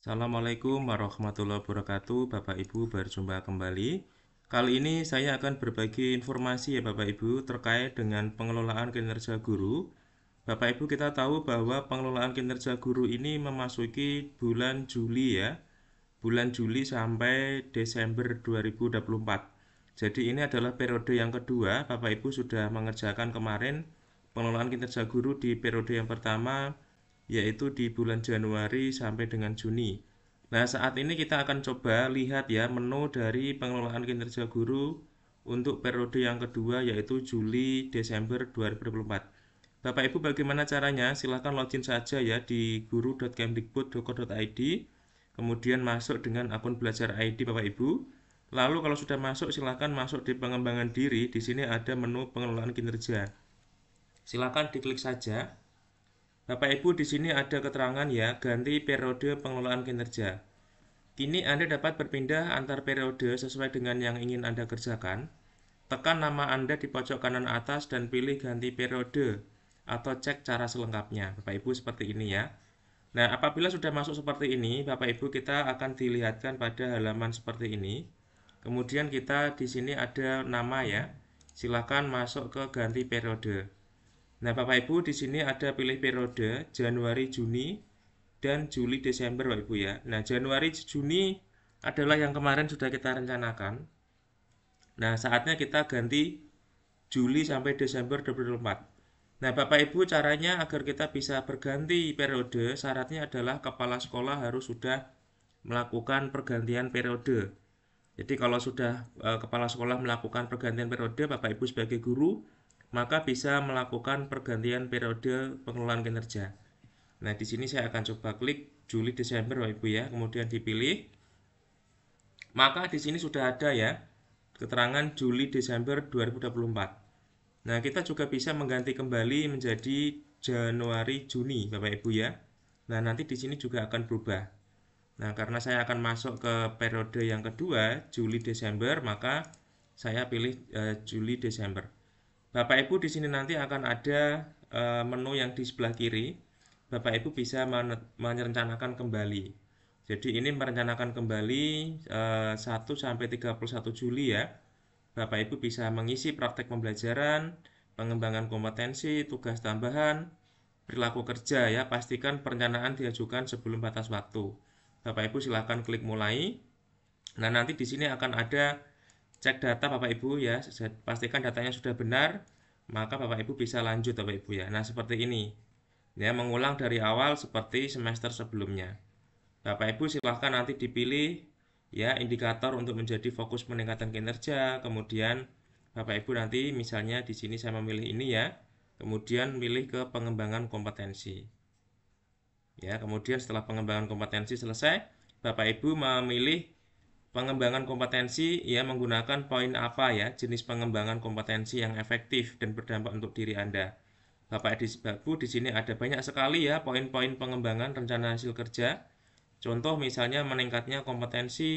Assalamualaikum warahmatullahi wabarakatuh Bapak Ibu berjumpa kembali Kali ini saya akan berbagi informasi ya Bapak Ibu terkait dengan pengelolaan kinerja guru Bapak Ibu kita tahu bahwa pengelolaan kinerja guru ini memasuki bulan Juli ya Bulan Juli sampai Desember 2024 Jadi ini adalah periode yang kedua Bapak Ibu sudah mengerjakan kemarin pengelolaan kinerja guru di periode yang pertama yaitu di bulan Januari sampai dengan Juni. Nah, saat ini kita akan coba lihat ya menu dari pengelolaan kinerja guru untuk periode yang kedua yaitu Juli Desember 2024. Bapak Ibu bagaimana caranya? Silahkan login saja ya di guru.kemdikbud.co.id kemudian masuk dengan akun belajar ID Bapak Ibu. Lalu kalau sudah masuk silahkan masuk di pengembangan diri, di sini ada menu pengelolaan kinerja. Silahkan diklik saja. Bapak Ibu di sini ada keterangan ya, ganti periode pengelolaan kinerja. Kini Anda dapat berpindah antar periode sesuai dengan yang ingin Anda kerjakan. Tekan nama Anda di pojok kanan atas dan pilih ganti periode atau cek cara selengkapnya. Bapak Ibu seperti ini ya. Nah, apabila sudah masuk seperti ini, Bapak Ibu kita akan dilihatkan pada halaman seperti ini. Kemudian kita di sini ada nama ya. Silakan masuk ke ganti periode. Nah, Bapak Ibu, di sini ada pilih periode Januari, Juni, dan Juli, Desember, Bapak Ibu ya. Nah, Januari, Juni adalah yang kemarin sudah kita rencanakan. Nah, saatnya kita ganti Juli sampai Desember 2024. Nah, Bapak Ibu, caranya agar kita bisa berganti periode, syaratnya adalah kepala sekolah harus sudah melakukan pergantian periode. Jadi, kalau sudah e, kepala sekolah melakukan pergantian periode, Bapak Ibu sebagai guru maka bisa melakukan pergantian periode pengelolaan kinerja. Nah, di sini saya akan coba klik Juli Desember Bapak Ibu ya, kemudian dipilih. Maka di sini sudah ada ya keterangan Juli Desember 2024. Nah, kita juga bisa mengganti kembali menjadi Januari Juni Bapak Ibu ya. Nah, nanti di sini juga akan berubah. Nah, karena saya akan masuk ke periode yang kedua, Juli Desember, maka saya pilih uh, Juli Desember. Bapak Ibu di sini nanti akan ada eh, menu yang di sebelah kiri. Bapak Ibu bisa merencanakan kembali. Jadi ini merencanakan kembali 1 eh, sampai 31 Juli ya. Bapak Ibu bisa mengisi praktek pembelajaran, pengembangan kompetensi, tugas tambahan, perilaku kerja ya. Pastikan perencanaan diajukan sebelum batas waktu. Bapak Ibu silahkan klik mulai. Nah, nanti di sini akan ada Cek data Bapak Ibu ya, pastikan datanya sudah benar, maka Bapak Ibu bisa lanjut Bapak Ibu ya. Nah, seperti ini. Ya, mengulang dari awal seperti semester sebelumnya. Bapak Ibu silahkan nanti dipilih ya indikator untuk menjadi fokus peningkatan kinerja, kemudian Bapak Ibu nanti misalnya di sini saya memilih ini ya, kemudian milih ke pengembangan kompetensi. Ya, kemudian setelah pengembangan kompetensi selesai, Bapak Ibu memilih pengembangan kompetensi ya menggunakan poin apa ya jenis pengembangan kompetensi yang efektif dan berdampak untuk diri Anda. Bapak Edi Babu di sini ada banyak sekali ya poin-poin pengembangan rencana hasil kerja. Contoh misalnya meningkatnya kompetensi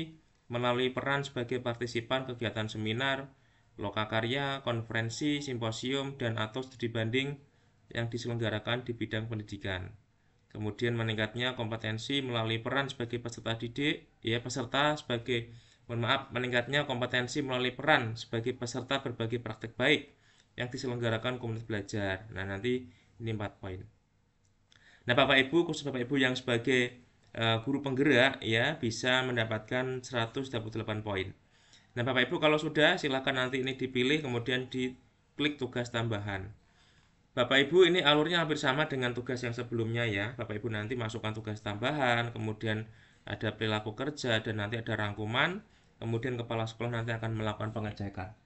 melalui peran sebagai partisipan kegiatan seminar, lokakarya, konferensi, simposium, dan atau studi banding yang diselenggarakan di bidang pendidikan kemudian meningkatnya kompetensi melalui peran sebagai peserta didik ya peserta sebagai mohon maaf meningkatnya kompetensi melalui peran sebagai peserta berbagai praktek baik yang diselenggarakan komunitas belajar nah nanti ini empat poin nah bapak ibu khusus bapak ibu yang sebagai uh, guru penggerak ya bisa mendapatkan 138 poin nah bapak ibu kalau sudah silahkan nanti ini dipilih kemudian diklik tugas tambahan Bapak Ibu ini alurnya hampir sama dengan tugas yang sebelumnya ya. Bapak Ibu nanti masukkan tugas tambahan, kemudian ada perilaku kerja dan nanti ada rangkuman, kemudian kepala sekolah nanti akan melakukan pengecekan.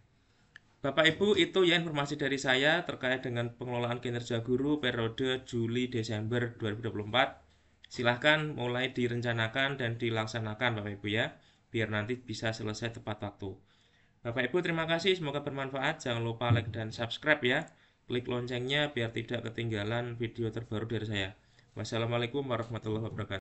Bapak Ibu itu ya informasi dari saya terkait dengan pengelolaan kinerja guru periode Juli Desember 2024. Silahkan mulai direncanakan dan dilaksanakan Bapak Ibu ya, biar nanti bisa selesai tepat waktu. Bapak Ibu terima kasih, semoga bermanfaat. Jangan lupa like dan subscribe ya. Klik loncengnya biar tidak ketinggalan video terbaru dari saya. Wassalamualaikum warahmatullahi wabarakatuh.